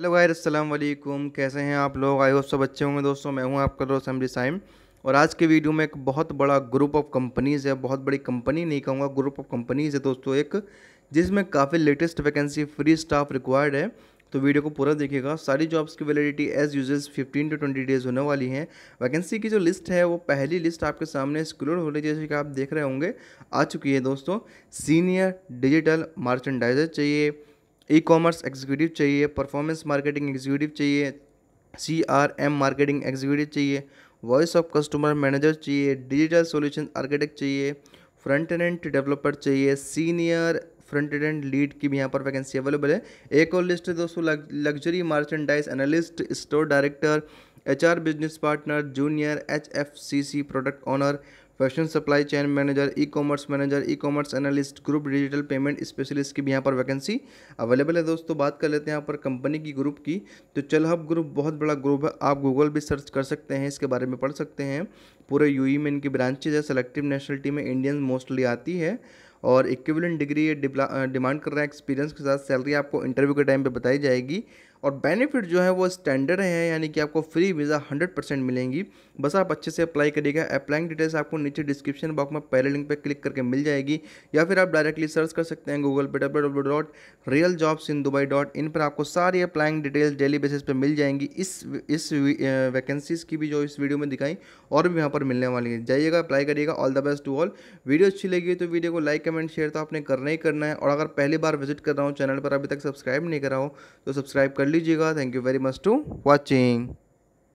hello गायर वालेकुम कैसे हैं आप लोग आई होप सब अच्छे होंगे दोस्तों मैं हूं आपका दोस्त अमरी साइम और आज के वीडियो में एक बहुत बड़ा ग्रुप ऑफ कंपनीज़ है बहुत बड़ी कंपनी नहीं कहूँगा ग्रुप ऑफ कंपनीज़ है दोस्तों एक जिसमें काफ़ी latest vacancy free staff required है तो वीडियो को पूरा देखिएगा सारी जॉब्स की validity as users 15 to 20 days होने वाली हैं वैकेंसी की जो लिस्ट है वो पहली लिस्ट आपके सामने स्क्रोल हो रही है जैसे कि आप देख रहे होंगे आ चुकी है दोस्तों सीनियर डिजिटल मार्चेंडाइजर चाहिए ई कॉमर्स एग्जीक्यूटिव चाहिए परफॉर्मेंस मार्केटिंग एग्जीक्यूटिव चाहिए C R M marketing executive चाहिए वॉइस ऑफ कस्टमर मैनेजर चाहिए डिजिटल सोल्यूशन आर्किटेक्ट चाहिए फ्रंट एंड डेवलपर चाहिए सीनियर फ्रंट एंड लीड की भी यहाँ पर वैकेंसी अवेलेबल है एक और लिस्ट है दोस्तों luxury merchandise analyst store director H business partner junior H product owner fashion supply chain manager e commerce manager e commerce analyst group digital payment specialist की भी यहाँ पर वैकेंसी अवेलेबल है दोस्तों बात कर लेते हैं यहाँ पर कंपनी की ग्रुप की तो चल हब ग्रुप बहुत बड़ा ग्रुप है आप गूगल भी सर्च कर सकते हैं इसके बारे में पढ़ सकते हैं पूरे यू e में इनकी ब्रांचेज है सेलेक्टिव नेशनल टीम में इंडियन मोस्टली आती है और इक्विवेलेंट डिग्री ये डिमांड कर रहा है एक्सपीरियंस के साथ सैलरी आपको इंटरव्यू के टाइम पे बताई जाएगी और बेनिफिट जो है वो स्टैंडर्ड हैं यानी कि आपको फ्री वीज़ा हंड्रेड परसेंट मिलेंगी बस आप अच्छे से अप्लाई करिएगा अप्लाइंग डिटेल्स आपको नीचे डिस्क्रिप्शन बॉक्स में पहले लिंक पर क्लिक करके मिल जाएगी या फिर आप डायरेक्टली सर्च कर सकते हैं गूगल पे W W dot real jobs in Dubai dot in पर आपको सारी अप्लाइंग डिटेल्स डेली बेसिस पर मिल जाएंगी इस इस वैकेंसीज़ की भी जो इस वीडियो में दिखाई और भी यहाँ पर मिलने वाली है जाइएगा अप्लाई करिएगा all the best to all video अच्छी लगी तो वीडियो को लाइक कमेंट शेयर तो आपने करना ही करना है और अगर पहली बार विजिट कर रहा हूँ चैनल पर अभी तक सब्सक्राइब नहीं करा हो तो सब्सक्राइब कर लीजिएगा thank you very much to watching